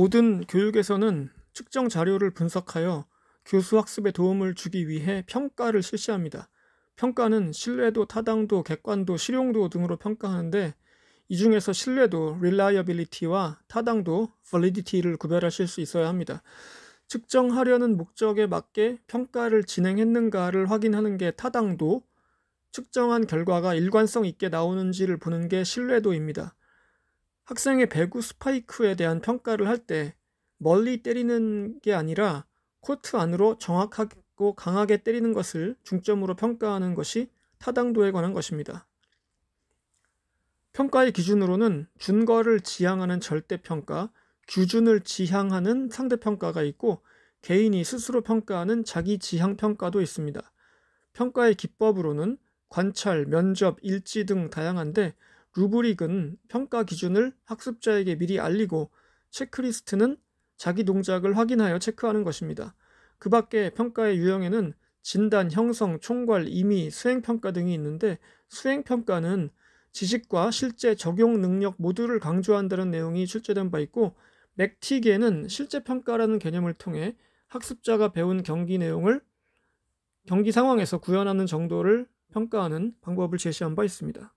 모든 교육에서는 측정 자료를 분석하여 교수 학습에 도움을 주기 위해 평가를 실시합니다. 평가는 신뢰도, 타당도, 객관도, 실용도 등으로 평가하는데 이 중에서 신뢰도, reliability와 타당도, validity를 구별하실 수 있어야 합니다. 측정하려는 목적에 맞게 평가를 진행했는가를 확인하는 게 타당도, 측정한 결과가 일관성 있게 나오는지를 보는 게 신뢰도입니다. 학생의 배구 스파이크에 대한 평가를 할 때 멀리 때리는 게 아니라 코트 안으로 정확하고 강하게 때리는 것을 중점으로 평가하는 것이 타당도에 관한 것입니다. 평가의 기준으로는 준거를 지향하는 절대평가, 규준을 지향하는 상대평가가 있고 개인이 스스로 평가하는 자기 지향 평가도 있습니다. 평가의 기법으로는 관찰, 면접, 일지 등 다양한데 루브릭은 평가 기준을 학습자에게 미리 알리고 체크리스트는 자기 동작을 확인하여 체크하는 것입니다. 그 밖에 평가의 유형에는 진단, 형성, 총괄, 임의, 수행평가 등이 있는데 수행평가는 지식과 실제 적용 능력 모두를 강조한다는 내용이 출제된 바 있고 맥틱에는 실제 평가라는 개념을 통해 학습자가 배운 경기 내용을 경기 상황에서 구현하는 정도를 평가하는 방법을 제시한 바 있습니다.